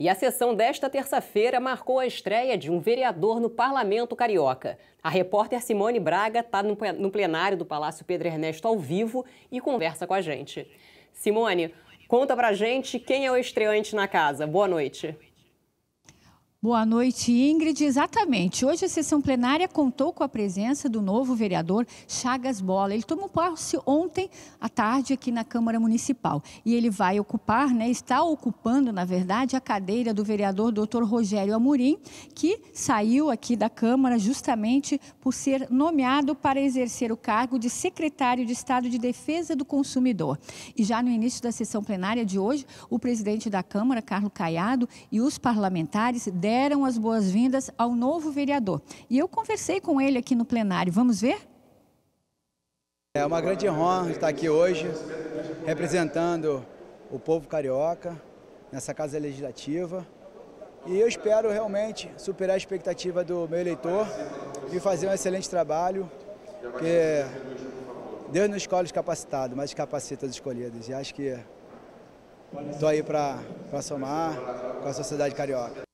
E a sessão desta terça-feira marcou a estreia de um vereador no parlamento carioca. A repórter Simone Braga está no plenário do Palácio Pedro Ernesto ao vivo e conversa com a gente. Simone, conta pra gente quem é o estreante na casa. Boa noite. Boa noite, Ingrid. Exatamente. Hoje a sessão plenária contou com a presença do novo vereador Chagas Bola. Ele tomou posse ontem à tarde aqui na Câmara Municipal. E ele vai ocupar, né, está ocupando, na verdade, a cadeira do vereador Dr. Rogério Amorim, que saiu aqui da Câmara justamente por ser nomeado para exercer o cargo de secretário de Estado de Defesa do Consumidor. E já no início da sessão plenária de hoje, o presidente da Câmara, Carlos Caiado, e os parlamentares deram as boas-vindas ao novo vereador. E eu conversei com ele aqui no plenário. Vamos ver? É uma grande honra estar aqui hoje representando o povo carioca nessa casa legislativa. E eu espero realmente superar a expectativa do meu eleitor e fazer um excelente trabalho, porque Deus não escolhe os capacitados, mas capacita os escolhidos. E acho que estou aí para somar com a sociedade carioca.